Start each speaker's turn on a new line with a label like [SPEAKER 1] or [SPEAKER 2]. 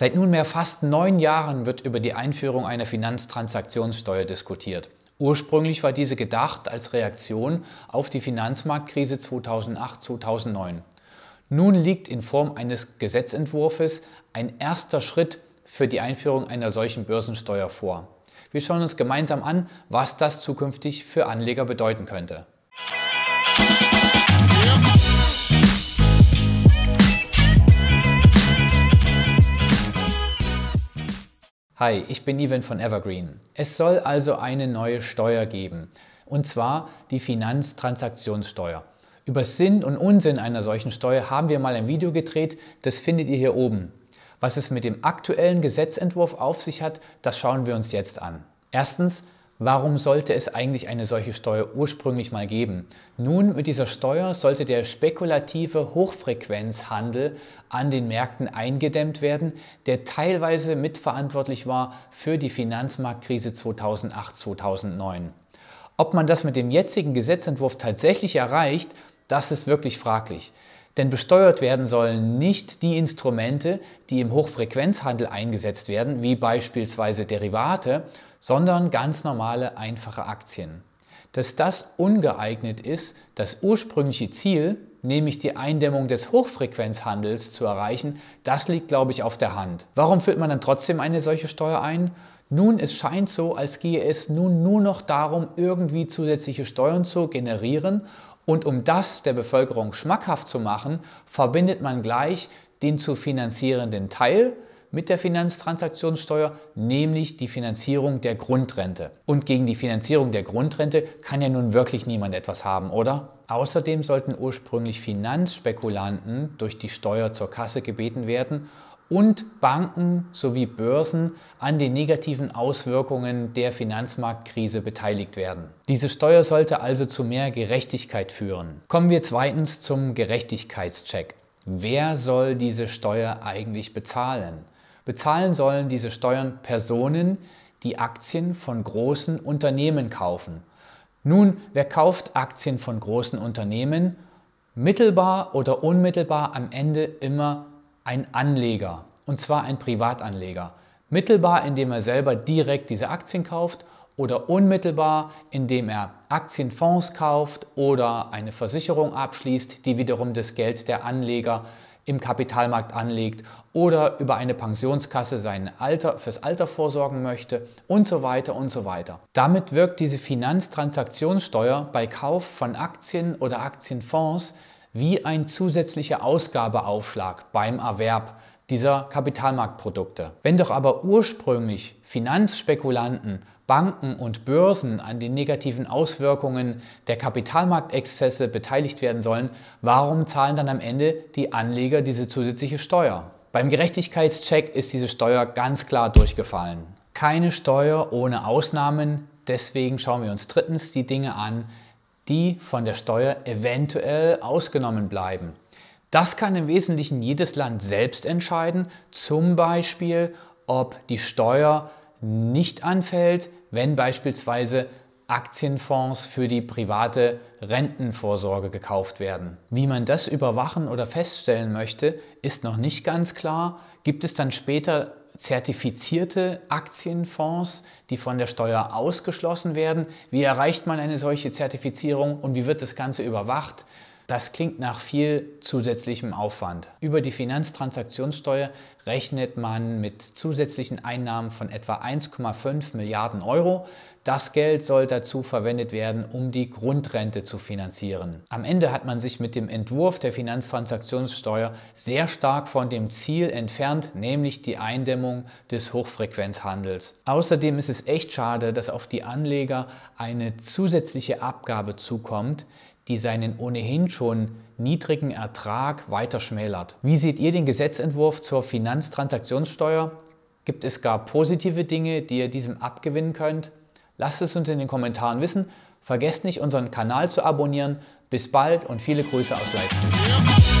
[SPEAKER 1] Seit nunmehr fast neun Jahren wird über die Einführung einer Finanztransaktionssteuer diskutiert. Ursprünglich war diese gedacht als Reaktion auf die Finanzmarktkrise 2008-2009. Nun liegt in Form eines Gesetzentwurfs ein erster Schritt für die Einführung einer solchen Börsensteuer vor. Wir schauen uns gemeinsam an, was das zukünftig für Anleger bedeuten könnte. Hi, ich bin Ivan von Evergreen. Es soll also eine neue Steuer geben, und zwar die Finanztransaktionssteuer. Über Sinn und Unsinn einer solchen Steuer haben wir mal ein Video gedreht, das findet ihr hier oben. Was es mit dem aktuellen Gesetzentwurf auf sich hat, das schauen wir uns jetzt an. Erstens, Warum sollte es eigentlich eine solche Steuer ursprünglich mal geben? Nun, mit dieser Steuer sollte der spekulative Hochfrequenzhandel an den Märkten eingedämmt werden, der teilweise mitverantwortlich war für die Finanzmarktkrise 2008-2009. Ob man das mit dem jetzigen Gesetzentwurf tatsächlich erreicht, das ist wirklich fraglich. Denn besteuert werden sollen nicht die Instrumente, die im Hochfrequenzhandel eingesetzt werden, wie beispielsweise Derivate, sondern ganz normale, einfache Aktien. Dass das ungeeignet ist, das ursprüngliche Ziel, nämlich die Eindämmung des Hochfrequenzhandels zu erreichen, das liegt, glaube ich, auf der Hand. Warum führt man dann trotzdem eine solche Steuer ein? Nun, es scheint so, als gehe es nun nur noch darum, irgendwie zusätzliche Steuern zu generieren und um das der Bevölkerung schmackhaft zu machen, verbindet man gleich den zu finanzierenden Teil mit der Finanztransaktionssteuer, nämlich die Finanzierung der Grundrente. Und gegen die Finanzierung der Grundrente kann ja nun wirklich niemand etwas haben, oder? Außerdem sollten ursprünglich Finanzspekulanten durch die Steuer zur Kasse gebeten werden und Banken sowie Börsen an den negativen Auswirkungen der Finanzmarktkrise beteiligt werden. Diese Steuer sollte also zu mehr Gerechtigkeit führen. Kommen wir zweitens zum Gerechtigkeitscheck. Wer soll diese Steuer eigentlich bezahlen? Bezahlen sollen diese Steuern Personen, die Aktien von großen Unternehmen kaufen. Nun, wer kauft Aktien von großen Unternehmen? Mittelbar oder unmittelbar am Ende immer ein Anleger, und zwar ein Privatanleger. Mittelbar, indem er selber direkt diese Aktien kauft oder unmittelbar, indem er Aktienfonds kauft oder eine Versicherung abschließt, die wiederum das Geld der Anleger im Kapitalmarkt anlegt oder über eine Pensionskasse sein Alter fürs Alter vorsorgen möchte und so weiter und so weiter. Damit wirkt diese Finanztransaktionssteuer bei Kauf von Aktien oder Aktienfonds wie ein zusätzlicher Ausgabeaufschlag beim Erwerb dieser Kapitalmarktprodukte. Wenn doch aber ursprünglich Finanzspekulanten, Banken und Börsen an den negativen Auswirkungen der Kapitalmarktexzesse beteiligt werden sollen, warum zahlen dann am Ende die Anleger diese zusätzliche Steuer? Beim Gerechtigkeitscheck ist diese Steuer ganz klar durchgefallen. Keine Steuer ohne Ausnahmen, deswegen schauen wir uns drittens die Dinge an, die von der Steuer eventuell ausgenommen bleiben. Das kann im Wesentlichen jedes Land selbst entscheiden, zum Beispiel ob die Steuer nicht anfällt, wenn beispielsweise Aktienfonds für die private Rentenvorsorge gekauft werden. Wie man das überwachen oder feststellen möchte, ist noch nicht ganz klar. Gibt es dann später zertifizierte Aktienfonds, die von der Steuer ausgeschlossen werden. Wie erreicht man eine solche Zertifizierung und wie wird das Ganze überwacht? Das klingt nach viel zusätzlichem Aufwand. Über die Finanztransaktionssteuer rechnet man mit zusätzlichen Einnahmen von etwa 1,5 Milliarden Euro. Das Geld soll dazu verwendet werden, um die Grundrente zu finanzieren. Am Ende hat man sich mit dem Entwurf der Finanztransaktionssteuer sehr stark von dem Ziel entfernt, nämlich die Eindämmung des Hochfrequenzhandels. Außerdem ist es echt schade, dass auf die Anleger eine zusätzliche Abgabe zukommt, die seinen ohnehin schon niedrigen Ertrag weiter schmälert. Wie seht ihr den Gesetzentwurf zur Finanztransaktionssteuer? Gibt es gar positive Dinge, die ihr diesem abgewinnen könnt? Lasst es uns in den Kommentaren wissen. Vergesst nicht, unseren Kanal zu abonnieren. Bis bald und viele Grüße aus Leipzig.